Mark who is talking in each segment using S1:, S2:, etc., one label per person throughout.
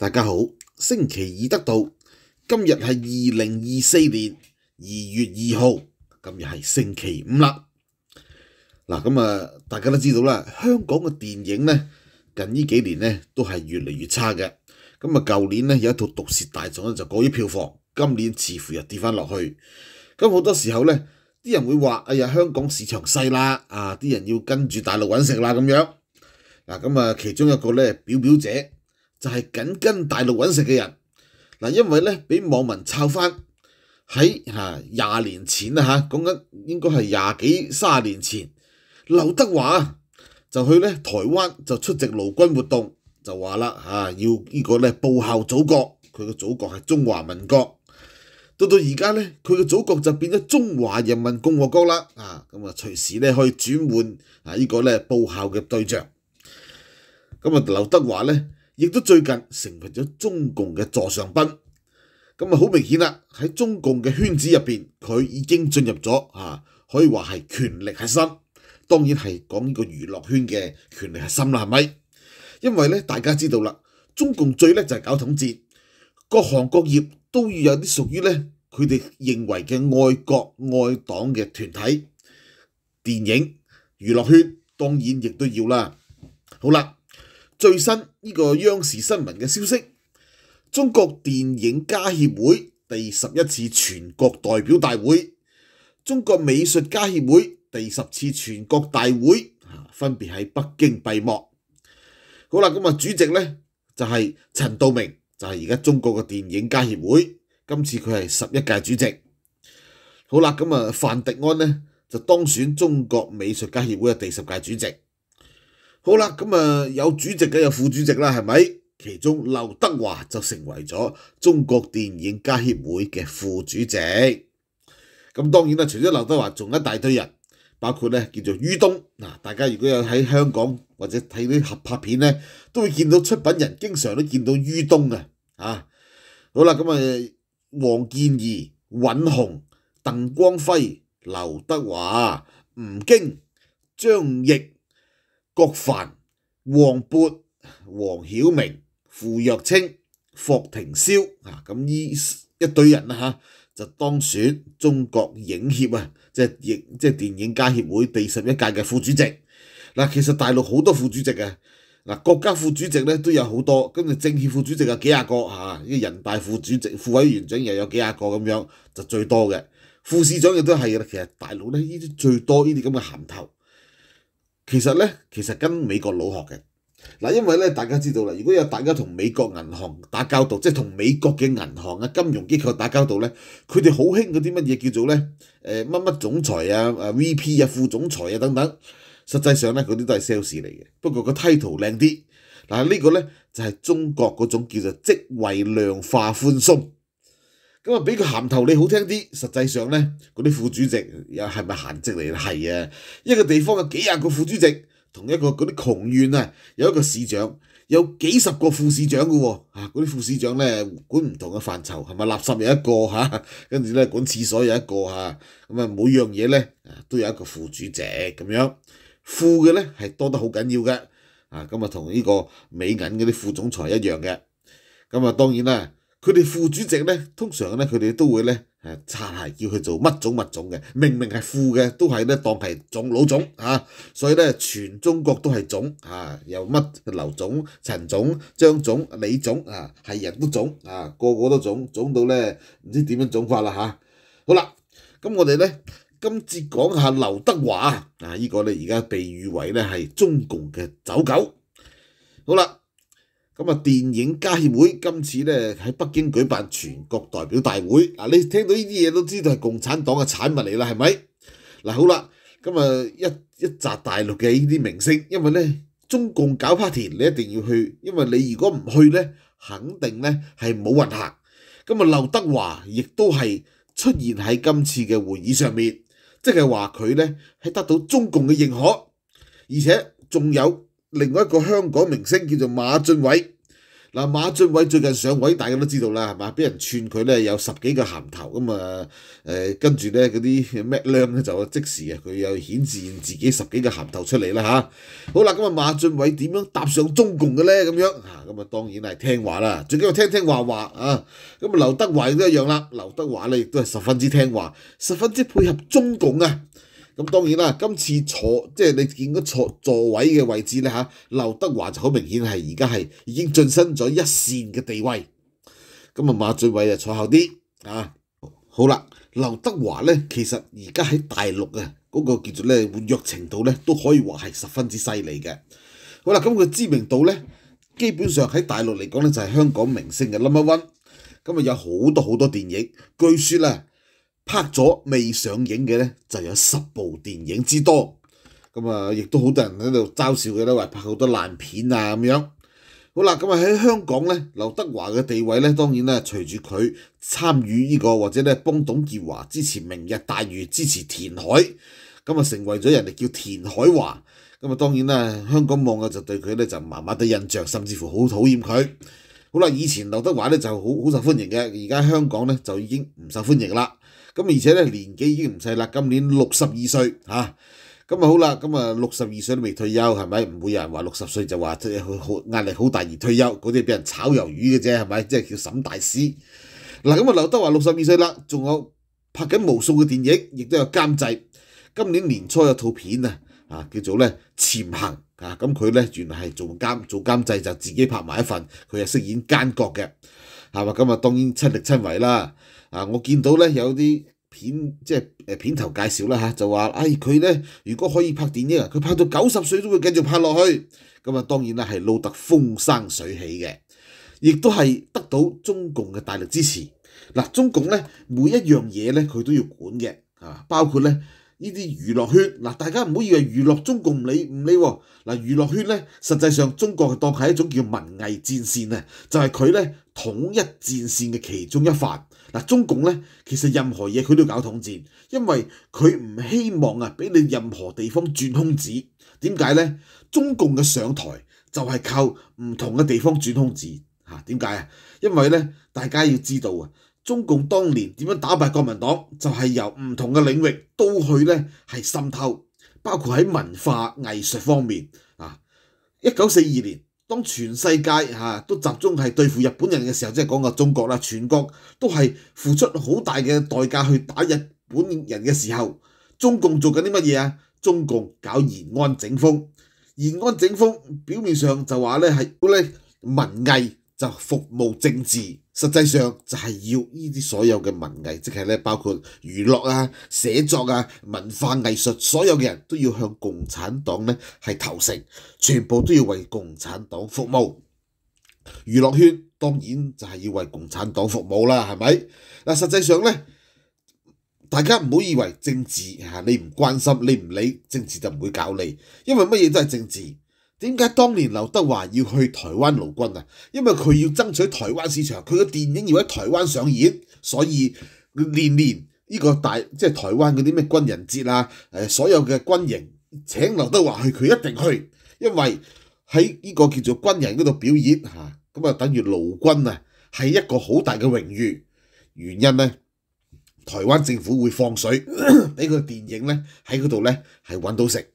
S1: 大家好，星期二得到，今日系二零二四年二月二號，今日係星期五啦。嗱，咁啊，大家都知道啦，香港嘅電影咧，近呢幾年咧都係越嚟越差嘅。咁啊，舊年咧有一套《毒舌大众》咧就過于票房，今年似乎又跌翻落去。咁好多時候咧，啲人會話：，哎呀，香港市場細啦，啊，啲人要跟住大陸揾食啦咁樣。嗱，咁啊，其中一個咧，表表姐。就係緊跟大陸揾食嘅人嗱，因為咧俾網民抄翻喺嚇廿年前啦嚇，講緊應該係廿幾三廿年前，劉德華就去咧台灣就出席勞軍活動，就話啦嚇要呢個咧報效祖國，佢嘅祖國係中華民國。到到而家咧，佢嘅祖國就變咗中華人民共和國啦，啊咁啊隨時咧可以轉換啊呢個咧報效嘅對象。咁啊，劉德華咧。亦都最近成為咗中共嘅座上賓，咁啊好明顯啦，喺中共嘅圈子入面，佢已經進入咗啊，可以話係權力核心。當然係講呢個娛樂圈嘅權力核心啦，係咪？因為咧，大家知道啦，中共最叻就係搞統治，各行各業都要有啲屬於咧佢哋認為嘅愛國愛黨嘅團體，電影娛樂圈當然亦都要啦。好啦。最新呢個央視新聞嘅消息，中國電影家協會第十一次全國代表大會，中國美術家協會第十次全國大會，分別喺北京閉幕。好啦，咁啊，主席呢就係陳道明，就係而家中國嘅電影家協會今次佢係十一屆主席。好啦，咁啊，范迪安呢就當選中國美術家協會嘅第十屆主席。好啦，咁啊有主席嘅有副主席啦，系咪？其中刘德华就成为咗中国电影家协会嘅副主席。咁当然啦，除咗刘德华，仲一大堆人，包括咧叫做于东嗱。大家如果有喺香港或者睇啲合拍片咧，都会见到出品人，经常都见到于东啊。啊，好啦，咁啊，黄建儿、尹鸿、邓光辉、刘德华、吴京、张译。郭帆、黃渤、黃曉明、傅若清、霍廷霄啊，咁呢一堆人啊吓，就當選中國影協啊，即系影即系電影家協會第十一屆嘅副主席。嗱，其實大陸好多副主席嘅，嗱國家副主席咧都有好多，跟住政協副主席有幾廿個嚇，依人大副主席、副委員長又有幾廿個咁樣，就最多嘅。副市長亦都係嘅。其實大陸咧依啲最多依啲咁嘅鹹頭。其實咧，其實跟美國老學嘅嗱，因為咧，大家知道啦，如果有大家同美國銀行打交道，即係同美國嘅銀行啊、金融機構打交道咧，佢哋好興嗰啲乜嘢叫做咧，誒乜乜總裁啊、啊 V P 啊、副總裁啊等等。實際上咧，嗰啲都係 sales 嚟嘅，不過個 title 靚啲。嗱，呢個咧就係中國嗰種叫做即為量化寬鬆。咁啊，俾个咸头你好听啲，实际上咧，嗰啲副主席又系咪闲职嚟啦？系啊，一个地方有几廿个副主席，同一个嗰啲穷县啊，有一个市长，有几十个副市长嘅喎。啊，嗰啲副市长咧管唔同嘅范畴，系咪垃圾有一个吓，跟住咧管厕所有一个吓，咁啊每样嘢咧啊都有一个副主席咁样，副嘅咧系多得好紧要嘅。啊，咁啊同呢个美银嗰啲副总裁一样嘅。咁啊，当然啦。佢哋副主席咧，通常咧，佢哋都會咧，誒擦鞋叫佢做乜種乜種嘅，明明係副嘅，都係咧當係總老總啊！所以咧，全中國都係總啊，有乜劉總、陳總、張總、李總啊，係人都總啊，個個都總，總到咧唔知點樣總法啦嚇！好啦，咁我哋咧今節講下劉德華啊，啊依個咧而家被譽為咧係中共嘅走狗。好啦。咁啊！電影家協會今次咧喺北京舉辦全國代表大會，啊！你聽到呢啲嘢都知道係共產黨嘅產物嚟啦，係咪？嗱好啦，咁啊一一扎大陸嘅呢啲明星，因為咧中共搞 part y 你一定要去，因為你如果唔去咧，肯定咧係冇運行。咁啊，劉德華亦都係出現喺今次嘅會議上面，即係話佢咧係得到中共嘅認可，而且仲有。另外一個香港明星叫做馬俊偉，嗱馬俊偉最近上位，大家都知道啦，係嘛？俾人串佢咧有十幾個鹹頭咁啊，誒跟住咧嗰啲 MAC 咧就即時啊，佢又顯示自己十幾個鹹頭出嚟啦嚇。好啦，咁啊馬俊偉點樣搭上中共嘅咧咁樣？嚇咁啊當然係聽話啦，最緊要聽聽話話啊。咁啊劉德華都一樣啦，劉德華咧亦都係十分之聽話，十分之配合中共啊。咁當然啦，今次坐即係你見到坐座位嘅位置咧嚇，劉德華就好明顯係而家係已經晉身咗一線嘅地位。咁啊馬俊偉啊坐後啲啊，好啦，劉德華咧其實而家喺大陸啊嗰個叫做咧活躍程度咧都可以話係十分之犀利嘅。好啦，咁佢知名度咧基本上喺大陸嚟講咧就係香港明星嘅 number one。咁啊有好多好多電影，據說咧。拍咗未上映嘅咧，就有十部電影之多。咁啊，亦都好多人喺度嘲笑佢啦，話拍好多爛片啊咁樣。好啦，咁啊喺香港咧，劉德華嘅地位咧，當然咧隨住佢參與呢個或者咧幫董建華支持《明日大魚》支持田海，咁啊成為咗人哋叫田海華。咁啊當然啦，香港網友就對佢咧就麻麻地印象，甚至乎好討厭佢。好啦，以前劉德華咧就好好受歡迎嘅，而家香港咧就已經唔受歡迎啦。咁而且咧年紀已經唔細啦，今年六十二歲嚇，咁啊好啦，咁啊六十二歲都未退休係咪？唔會有人話六十歲就話好壓力好大而退休，嗰啲俾人炒魷魚嘅啫係咪？即係叫沈大師嗱咁啊，劉德華六十二歲啦，仲有拍緊無數嘅電影，亦都有監製。今年年初有套片啊，啊叫做咧潛行啊，咁佢咧原來係做監做監製就自己拍埋一份，佢係飾演奸角嘅係嘛，咁啊當然親力親為啦。啊！我見到咧有啲片，即係片頭介紹啦嚇，就話，哎佢咧如果可以拍電影，佢拍到九十歲都會繼續拍落去。咁啊，當然啦，係老特風生水起嘅，亦都係得到中共嘅大力支持。嗱，中共咧每一樣嘢咧佢都要管嘅，啊，包括咧。呢啲娛樂圈嗱，大家唔好以為娛樂中共唔理唔理喎。嗱，娛樂圈咧，實際上中國當係一種叫文藝戰線啊，就係佢咧統一戰線嘅其中一塊。嗱，中共咧其實任何嘢佢都搞統戰，因為佢唔希望啊俾你任何地方轉空子。點解咧？中共嘅上台就係靠唔同嘅地方轉空子嚇。點解啊？因為咧大家要知道啊。中共當年點樣打敗國民黨，就係由唔同嘅領域都去咧，係滲透，包括喺文化藝術方面啊。一九四二年，當全世界嚇都集中係對付日本人嘅時候，即係講個中國啦，全國都係付出好大嘅代價去打日本人嘅時候，中共做緊啲乜嘢啊？中共搞延安整風，延安整風表面上就話咧係咧文藝。就服務政治，實際上就係要呢啲所有嘅文藝，即係咧包括娛樂啊、寫作啊、文化藝術，所有嘅人都要向共產黨咧係投誠，全部都要為共產黨服務。娛樂圈當然就係要為共產黨服務啦，係咪？嗱，實際上咧，大家唔好以為政治嚇你唔關心，你唔理政治就唔會搞你，因為乜嘢都係政治。點解當年劉德華要去台灣勞軍啊？因為佢要爭取台灣市場，佢嘅電影要喺台灣上演，所以年年呢個大即係台灣嗰啲咩軍人節啊，所有嘅軍營請劉德華去，佢一定去，因為喺呢個叫做軍人嗰度表演嚇，咁啊等於勞軍啊，係一個好大嘅榮譽。原因咧，台灣政府會放水，俾個電影咧喺嗰度咧係揾到食。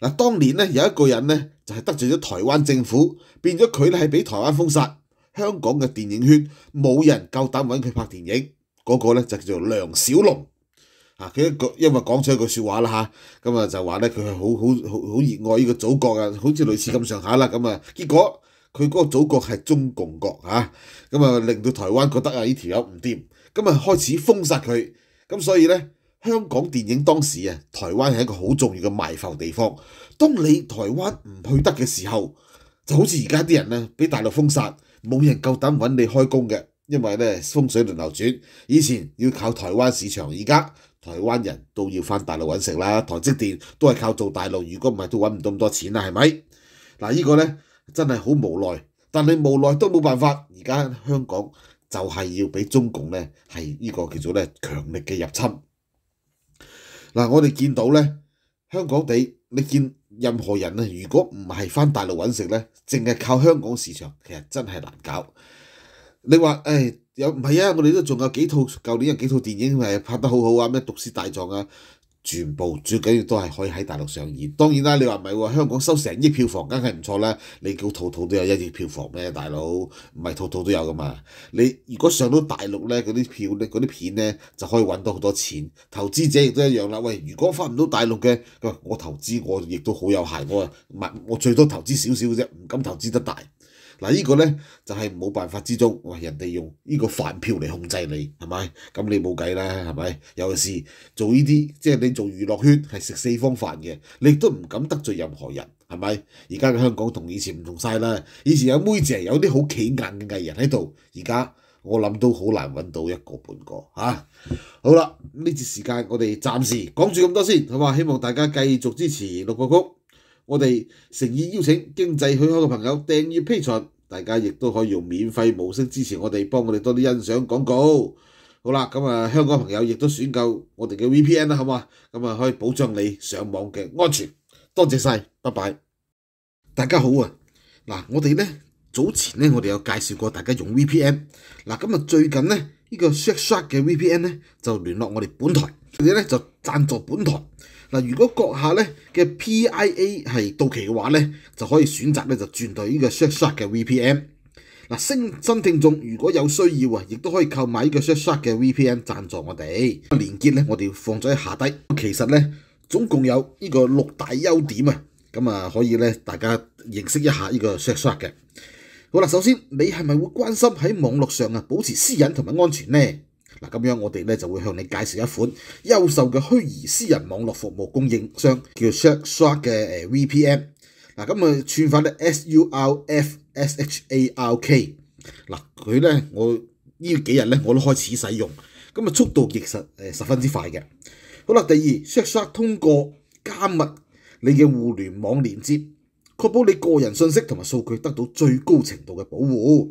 S1: 嗱，當年咧有一個人咧。就係得罪咗台灣政府，變咗佢咧係俾台灣封殺。香港嘅電影圈冇人夠膽揾佢拍電影。嗰個咧就叫做梁小龍。啊，佢因為講出一句説話啦嚇，咁啊就話咧佢係好好好好熱愛呢個祖國啊，好似類似咁上下啦。咁啊，結果佢嗰個祖國係中共國嚇，咁啊令到台灣覺得啊呢條友唔掂，咁啊開始封殺佢。咁所以咧。香港電影當時啊，台灣係一個好重要嘅埋浮地方。當你台灣唔去得嘅時候，就好似而家啲人咧，俾大陸封殺，冇人夠膽揾你開工嘅，因為咧風水輪流轉，以前要靠台灣市場，而家台灣人都要翻大陸揾食啦。台積電都係靠做大陸，如果唔係都揾唔到咁多錢啦，係咪？嗱，依個咧真係好無奈，但你無奈都冇辦法。而家香港就係要俾中共咧係依個叫做咧強力嘅入侵。嗱，我哋見到咧，香港地，你見任何人咧，如果唔係翻大陸揾食咧，淨係靠香港市場，其實真係難搞。你話，唉，有唔係啊？我哋都仲有幾套舊年有幾套電影係拍得好好啊，咩《毒書大狀》啊。全部最緊要都係可以喺大陸上演，當然啦，你話唔係喎，香港收成億票房，梗係唔錯啦。你叫套套都有一億票房咩，大佬？唔係套套都有噶嘛。你如果上到大陸咧，嗰啲票咧，嗰啲片咧，就可以揾到好多錢。投資者亦都一樣啦。喂，如果翻唔到大陸嘅，我投資我亦都好有限。我唔係我最多投資少少啫，唔敢投資得大。嗱，呢個咧就係冇辦法之中，哇！人哋用呢個飯票嚟控制你，係咪？咁你冇計啦，係咪？尤其是做呢啲，即係你做娛樂圈係食四方飯嘅，你亦都唔敢得罪任何人，係咪？而家嘅香港同以前唔同晒啦，以前有妹姐，有啲好企硬嘅藝人喺度，而家我諗都好難揾到一個半個吓，好啦，呢次時間我哋暫時講住咁多先，好嘛？希望大家繼續支持六个曲。我哋誠意邀請經濟許可嘅朋友訂月 o n 大家亦都可以用免費模式支持我哋，幫我哋多啲欣賞廣告。好啦，咁啊，香港朋友亦都選購我哋嘅 VPN 啦，好嘛？咁啊，可以保障你上網嘅安全。多謝晒，拜拜。大家好啊，嗱，我哋咧早前咧我哋有介紹過大家用 VPN，嗱，今日最近咧呢個 s h a c k s h r k 嘅 VPN 咧就聯絡我哋本台，佢哋咧就贊助本台。嗱，如果閣下咧嘅 P.I.A 係到期嘅話咧，就可以選擇咧就轉到呢個 s h a k 嘅 VPN。嗱，新新聽眾如果有需要啊，亦都可以購買呢個 s h a k 嘅 VPN 贊助我哋。連結咧，我哋放咗喺下低。其實咧，總共有呢個六大優點啊，咁啊可以咧大家認識一下呢個 s h a k 嘅。好啦，首先你係咪會關心喺網絡上啊保持私隱同埋安全咧？嗱，咁樣我哋咧就會向你介紹一款優秀嘅虛擬私人網絡服務供應商，叫 Shark 嘅 VPN。嗱，咁啊，串翻咧 S U R F S H A R K。嗱，佢咧我呢幾日咧我都開始使用，咁啊速度亦實誒十分之快嘅。好啦，第二，Shark 通過加密你嘅互聯網連接，確保你個人信息同埋數據得到最高程度嘅保護。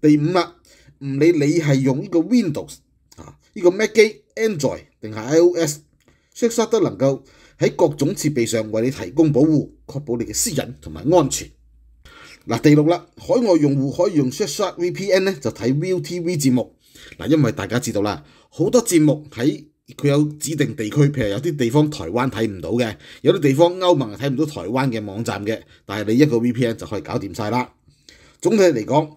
S1: 第五啦，唔理你係用呢個 Windows 啊，呢個 Mac 機、Android 定係 iOS，Susha 都能夠喺各種設備上為你提供保護，確保你嘅私隱同埋安全。嗱，第六啦，海外用户可以用 Susha VPN 咧就睇 v i l TV 節目。嗱，因為大家知道啦，好多節目喺佢有指定地區，譬如有啲地方台灣睇唔到嘅，有啲地方歐盟睇唔到台灣嘅網站嘅，但係你一個 VPN 就可以搞掂曬啦。總體嚟講，